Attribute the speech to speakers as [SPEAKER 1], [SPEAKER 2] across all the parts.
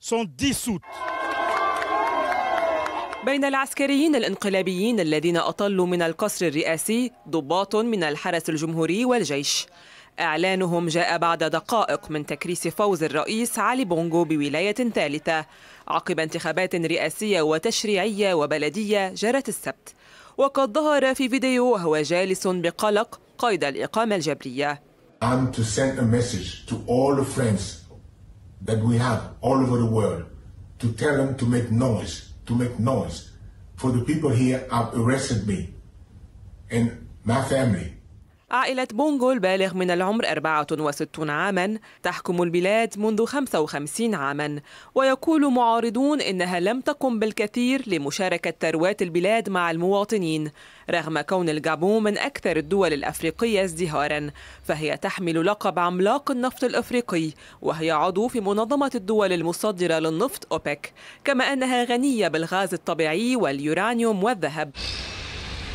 [SPEAKER 1] sont dissoutes. بين العسكريين الانقلابيين الذين أطلوا من القصر الرئاسي ضباط من الحرس الجمهوري والجيش إعلانهم جاء بعد دقائق من تكريس فوز الرئيس علي بونغو بولاية ثالثة عقب انتخابات رئاسية وتشريعية وبلدية جرت السبت وقد ظهر في فيديو وهو جالس بقلق قيد الإقامة الجبرية
[SPEAKER 2] that we have all over the world to tell them to make noise, to make noise. For the people here have arrested me and my family
[SPEAKER 1] عائلة بونغو البالغ من العمر 64 عاما تحكم البلاد منذ 55 عاما ويقول معارضون إنها لم تقم بالكثير لمشاركة ثروات البلاد مع المواطنين رغم كون الجابون من أكثر الدول الأفريقية ازدهارا فهي تحمل لقب عملاق النفط الأفريقي وهي عضو في منظمة الدول المصدرة للنفط أوبك كما أنها غنية بالغاز الطبيعي واليورانيوم والذهب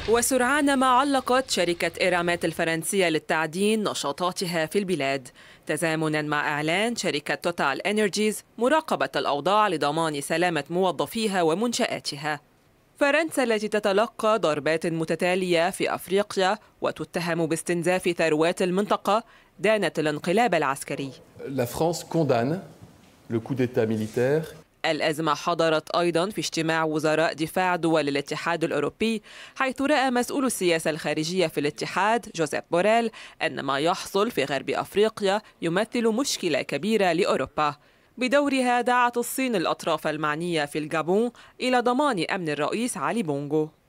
[SPEAKER 1] وسرعان ما علقت شركة إيرامات الفرنسية للتعدين نشاطاتها في البلاد تزامنا مع إعلان شركة توتال إنرجيز مراقبة الأوضاع لضمان سلامة موظفيها ومنشآتها فرنسا التي تتلقى ضربات متتالية في أفريقيا وتتهم باستنزاف ثروات المنطقة دانت الانقلاب العسكري. La France condamne le coup d'état militaire الأزمة حضرت أيضا في اجتماع وزراء دفاع دول الاتحاد الأوروبي حيث رأى مسؤول السياسة الخارجية في الاتحاد جوزيف بوريل أن ما يحصل في غرب أفريقيا يمثل مشكلة كبيرة لأوروبا بدورها دعت الصين الأطراف المعنية في الجابون إلى ضمان أمن الرئيس علي بونغو